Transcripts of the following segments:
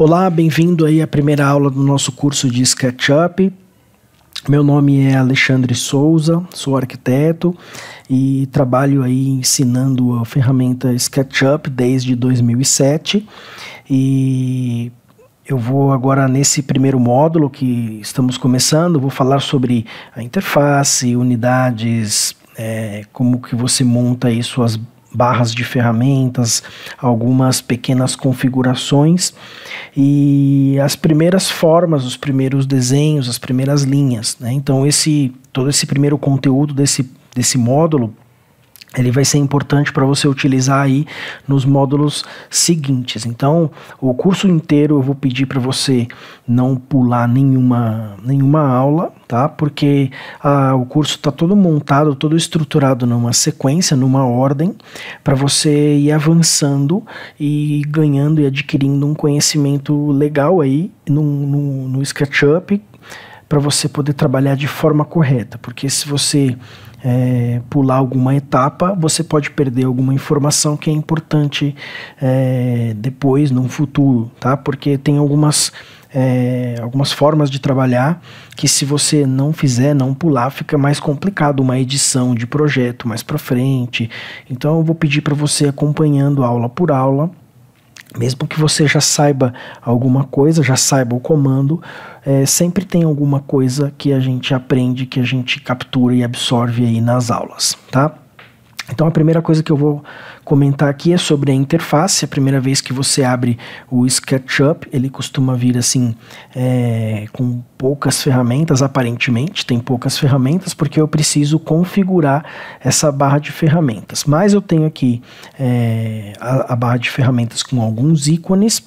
Olá, bem-vindo aí à primeira aula do nosso curso de SketchUp. Meu nome é Alexandre Souza, sou arquiteto e trabalho aí ensinando a ferramenta SketchUp desde 2007 e eu vou agora nesse primeiro módulo que estamos começando, vou falar sobre a interface, unidades, é, como que você monta aí suas barras de ferramentas, algumas pequenas configurações e as primeiras formas, os primeiros desenhos, as primeiras linhas. Né? Então esse todo esse primeiro conteúdo desse, desse módulo ele vai ser importante para você utilizar aí nos módulos seguintes. Então, o curso inteiro eu vou pedir para você não pular nenhuma, nenhuma aula, tá? Porque ah, o curso está todo montado, todo estruturado numa sequência, numa ordem, para você ir avançando e ganhando e adquirindo um conhecimento legal aí no, no, no SketchUp para você poder trabalhar de forma correta, porque se você é, pular alguma etapa, você pode perder alguma informação que é importante é, depois, no futuro, tá? Porque tem algumas, é, algumas formas de trabalhar que se você não fizer, não pular, fica mais complicado uma edição de projeto mais para frente. Então eu vou pedir para você acompanhando aula por aula mesmo que você já saiba alguma coisa, já saiba o comando, é, sempre tem alguma coisa que a gente aprende, que a gente captura e absorve aí nas aulas, tá? Então a primeira coisa que eu vou comentar aqui é sobre a interface. A primeira vez que você abre o SketchUp, ele costuma vir assim é, com poucas ferramentas, aparentemente tem poucas ferramentas, porque eu preciso configurar essa barra de ferramentas. Mas eu tenho aqui é, a, a barra de ferramentas com alguns ícones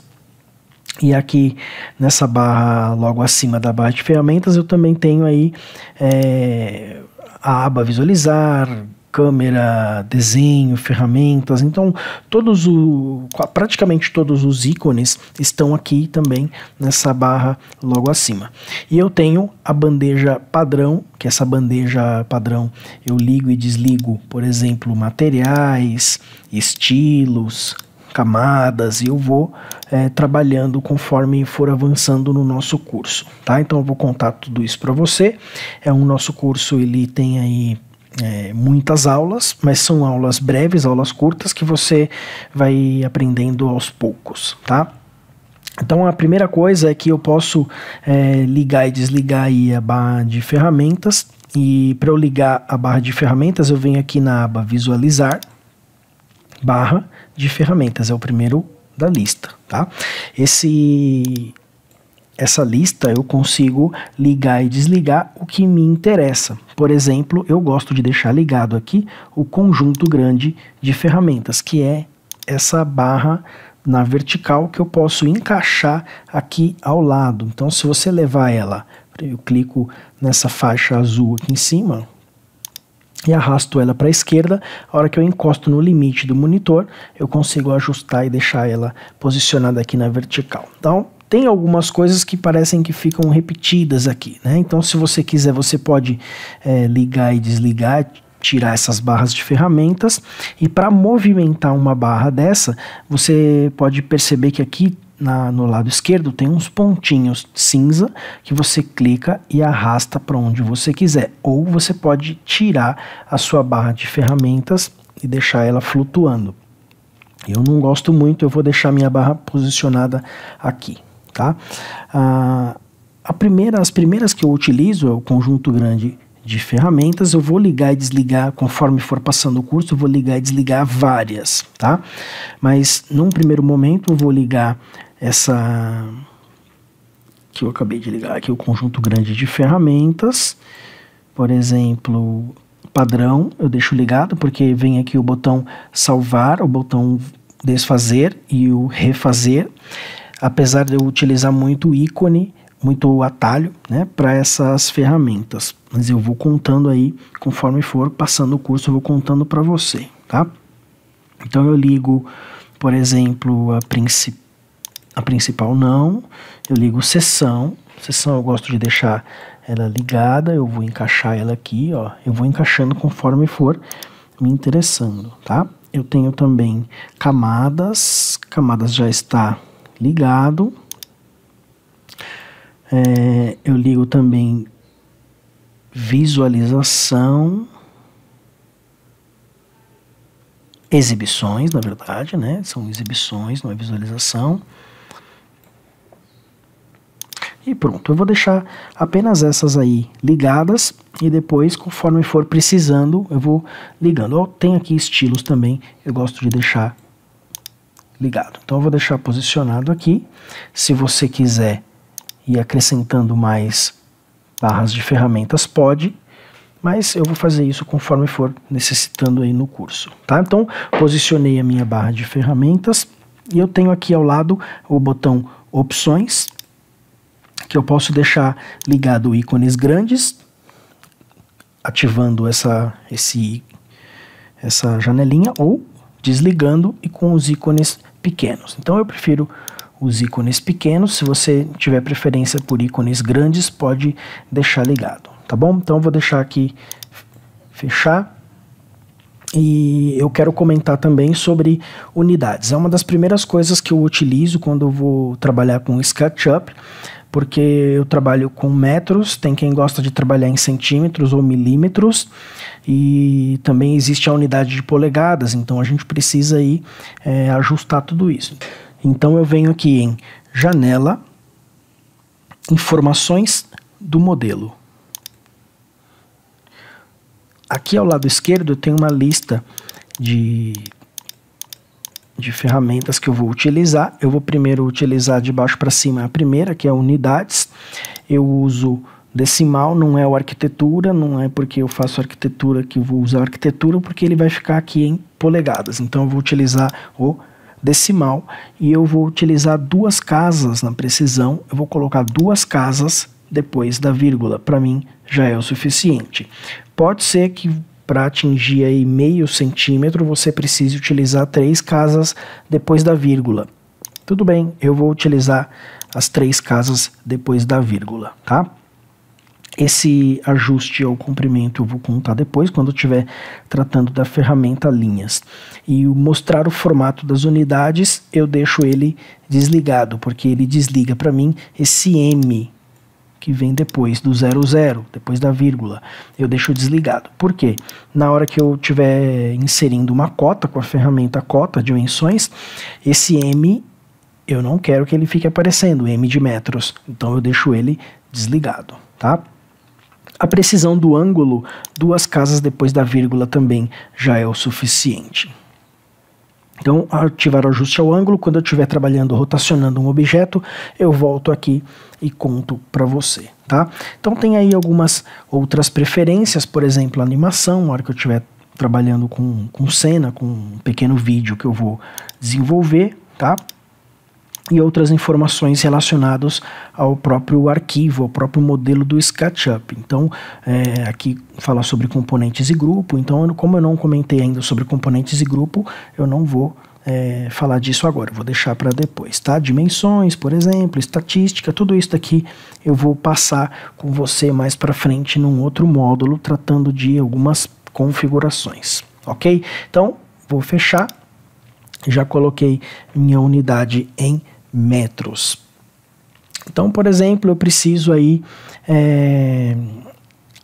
e aqui nessa barra logo acima da barra de ferramentas eu também tenho aí é, a aba visualizar, câmera, desenho, ferramentas. Então, todos o, praticamente todos os ícones estão aqui também nessa barra logo acima. E eu tenho a bandeja padrão, que essa bandeja padrão eu ligo e desligo, por exemplo, materiais, estilos, camadas e eu vou é, trabalhando conforme for avançando no nosso curso, tá? Então eu vou contar tudo isso para você. É um nosso curso, ele tem aí é, muitas aulas, mas são aulas breves, aulas curtas que você vai aprendendo aos poucos, tá? Então a primeira coisa é que eu posso é, ligar e desligar aí a barra de ferramentas e para eu ligar a barra de ferramentas eu venho aqui na aba visualizar barra de ferramentas é o primeiro da lista, tá? Esse essa lista eu consigo ligar e desligar o que me interessa. Por exemplo, eu gosto de deixar ligado aqui o conjunto grande de ferramentas, que é essa barra na vertical que eu posso encaixar aqui ao lado. Então, se você levar ela, eu clico nessa faixa azul aqui em cima, e arrasto ela para a esquerda. A hora que eu encosto no limite do monitor, eu consigo ajustar e deixar ela posicionada aqui na vertical. Então, tem algumas coisas que parecem que ficam repetidas aqui, né? Então, se você quiser, você pode é, ligar e desligar, tirar essas barras de ferramentas. E para movimentar uma barra dessa, você pode perceber que aqui na, no lado esquerdo tem uns pontinhos cinza que você clica e arrasta para onde você quiser. Ou você pode tirar a sua barra de ferramentas e deixar ela flutuando. Eu não gosto muito, eu vou deixar minha barra posicionada aqui tá? Ah, a primeira, as primeiras que eu utilizo é o conjunto grande de ferramentas, eu vou ligar e desligar conforme for passando o curso, eu vou ligar e desligar várias, tá? Mas num primeiro momento eu vou ligar essa que eu acabei de ligar aqui, o conjunto grande de ferramentas, por exemplo, padrão, eu deixo ligado porque vem aqui o botão salvar, o botão desfazer e o refazer apesar de eu utilizar muito ícone, muito atalho, né, para essas ferramentas. Mas eu vou contando aí, conforme for passando o curso, eu vou contando para você, tá? Então eu ligo, por exemplo, a, a principal não, eu ligo sessão, sessão eu gosto de deixar ela ligada, eu vou encaixar ela aqui, ó, eu vou encaixando conforme for me interessando, tá? Eu tenho também camadas, camadas já está ligado. É, eu ligo também visualização, exibições, na verdade, né? São exibições, não é visualização. E pronto, eu vou deixar apenas essas aí ligadas e depois, conforme for precisando, eu vou ligando. tem aqui estilos também, eu gosto de deixar ligado. Então eu vou deixar posicionado aqui. Se você quiser ir acrescentando mais barras de ferramentas, pode. Mas eu vou fazer isso conforme for necessitando aí no curso, tá? Então posicionei a minha barra de ferramentas e eu tenho aqui ao lado o botão opções, que eu posso deixar ligado ícones grandes, ativando essa, esse, essa janelinha ou desligando e com os ícones pequenos. Então eu prefiro os ícones pequenos. Se você tiver preferência por ícones grandes, pode deixar ligado, tá bom? Então eu vou deixar aqui fechar. E eu quero comentar também sobre unidades. É uma das primeiras coisas que eu utilizo quando eu vou trabalhar com SketchUp porque eu trabalho com metros, tem quem gosta de trabalhar em centímetros ou milímetros, e também existe a unidade de polegadas, então a gente precisa aí é, ajustar tudo isso. Então eu venho aqui em janela, informações do modelo. Aqui ao lado esquerdo eu tenho uma lista de de ferramentas que eu vou utilizar. Eu vou primeiro utilizar de baixo para cima a primeira, que é unidades. Eu uso decimal, não é o arquitetura, não é porque eu faço arquitetura que vou usar arquitetura, porque ele vai ficar aqui em polegadas. Então eu vou utilizar o decimal e eu vou utilizar duas casas na precisão. Eu vou colocar duas casas depois da vírgula. Para mim já é o suficiente. Pode ser que para atingir aí meio centímetro, você precisa utilizar três casas depois da vírgula. Tudo bem, eu vou utilizar as três casas depois da vírgula, tá? Esse ajuste ao comprimento eu vou contar depois, quando eu estiver tratando da ferramenta linhas. E mostrar o formato das unidades, eu deixo ele desligado, porque ele desliga para mim esse M que vem depois do zero zero, depois da vírgula. Eu deixo desligado. Por quê? Na hora que eu estiver inserindo uma cota com a ferramenta cota dimensões, esse M eu não quero que ele fique aparecendo, M de metros. Então eu deixo ele desligado, tá? A precisão do ângulo, duas casas depois da vírgula também já é o suficiente. Então, ativar o ajuste ao ângulo, quando eu estiver trabalhando, rotacionando um objeto, eu volto aqui e conto para você, tá? Então, tem aí algumas outras preferências, por exemplo, animação, na hora que eu estiver trabalhando com, com cena, com um pequeno vídeo que eu vou desenvolver, tá? e outras informações relacionadas ao próprio arquivo, ao próprio modelo do SketchUp. Então, é, aqui fala sobre componentes e grupo. Então, eu, como eu não comentei ainda sobre componentes e grupo, eu não vou é, falar disso agora, vou deixar para depois, tá? Dimensões, por exemplo, estatística, tudo isso aqui eu vou passar com você mais para frente num outro módulo, tratando de algumas configurações, ok? Então, vou fechar. Já coloquei minha unidade em metros. Então, por exemplo, eu preciso aí é,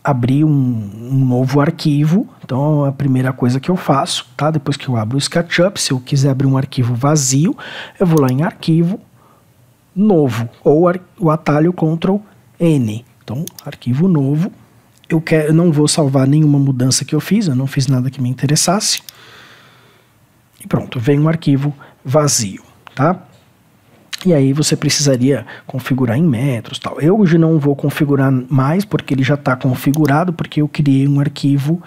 abrir um, um, novo arquivo. Então, a primeira coisa que eu faço, tá? Depois que eu abro o SketchUp, se eu quiser abrir um arquivo vazio, eu vou lá em arquivo, novo, ou o atalho Ctrl N. Então, arquivo novo. Eu, quer, eu não vou salvar nenhuma mudança que eu fiz, eu não fiz nada que me interessasse. E pronto, vem um arquivo vazio, tá? E aí você precisaria configurar em metros tal. Eu hoje não vou configurar mais porque ele já está configurado, porque eu criei um arquivo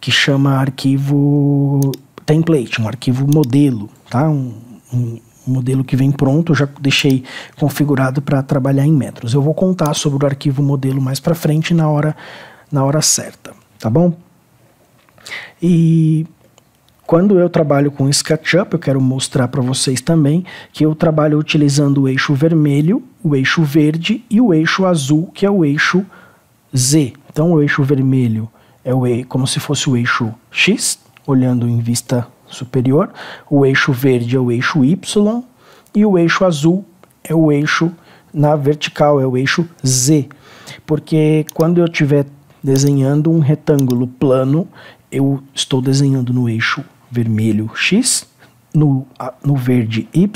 que chama arquivo template, um arquivo modelo, tá? Um, um modelo que vem pronto, já deixei configurado para trabalhar em metros. Eu vou contar sobre o arquivo modelo mais para frente na hora na hora certa, tá bom? E quando eu trabalho com SketchUp, eu quero mostrar para vocês também que eu trabalho utilizando o eixo vermelho, o eixo verde e o eixo azul, que é o eixo Z. Então, o eixo vermelho é o e, como se fosse o eixo X, olhando em vista superior, o eixo verde é o eixo Y e o eixo azul é o eixo na vertical, é o eixo Z. Porque quando eu estiver desenhando um retângulo plano, eu estou desenhando no eixo vermelho X, no, no verde Y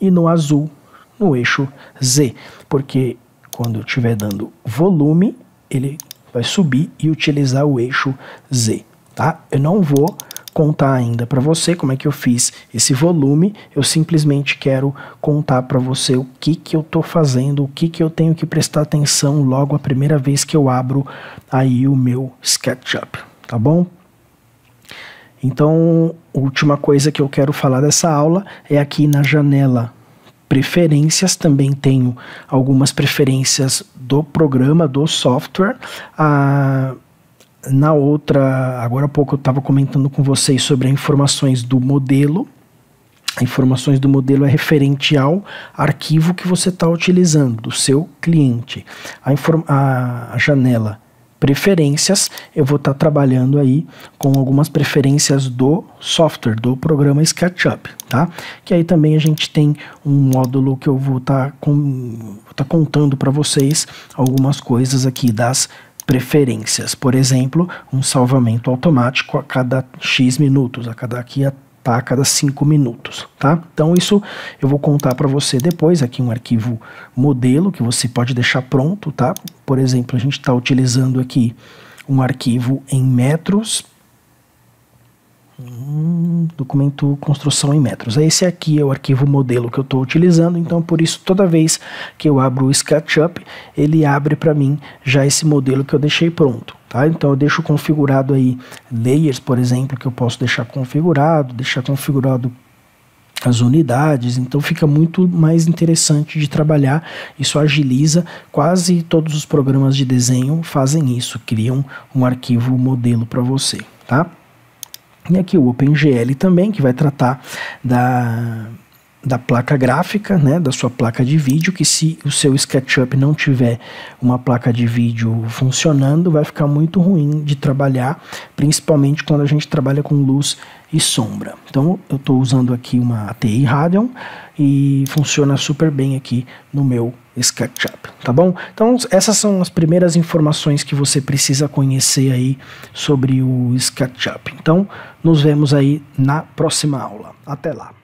e no azul no eixo Z, porque quando estiver dando volume, ele vai subir e utilizar o eixo Z, tá? Eu não vou contar ainda para você como é que eu fiz esse volume, eu simplesmente quero contar para você o que que eu tô fazendo, o que que eu tenho que prestar atenção logo a primeira vez que eu abro aí o meu SketchUp, tá bom? Então, última coisa que eu quero falar dessa aula é aqui na janela preferências, também tenho algumas preferências do programa, do software. Ah, na outra, agora há pouco eu estava comentando com vocês sobre informações do modelo. Informações do modelo é referente ao arquivo que você está utilizando, do seu cliente. A, a, a janela preferências, eu vou estar tá trabalhando aí com algumas preferências do software, do programa SketchUp, tá? Que aí também a gente tem um módulo que eu vou estar tá com, tá contando para vocês algumas coisas aqui das preferências. Por exemplo, um salvamento automático a cada X minutos, a cada aqui a tá? A cada cinco minutos, tá? Então isso eu vou contar para você depois aqui um arquivo modelo que você pode deixar pronto, tá? Por exemplo, a gente está utilizando aqui um arquivo em metros, um documento construção em metros. Esse aqui é o arquivo modelo que eu estou utilizando, então por isso toda vez que eu abro o SketchUp, ele abre para mim já esse modelo que eu deixei pronto. Tá? Então eu deixo configurado aí layers, por exemplo, que eu posso deixar configurado, deixar configurado as unidades, então fica muito mais interessante de trabalhar. Isso agiliza, quase todos os programas de desenho fazem isso, criam um arquivo modelo para você, tá? E aqui o OpenGL também, que vai tratar da da placa gráfica, né, da sua placa de vídeo, que se o seu SketchUp não tiver uma placa de vídeo funcionando, vai ficar muito ruim de trabalhar, principalmente quando a gente trabalha com luz e sombra. Então eu estou usando aqui uma ATI Radeon e funciona super bem aqui no meu SketchUp, tá bom? Então essas são as primeiras informações que você precisa conhecer aí sobre o SketchUp. Então nos vemos aí na próxima aula. Até lá!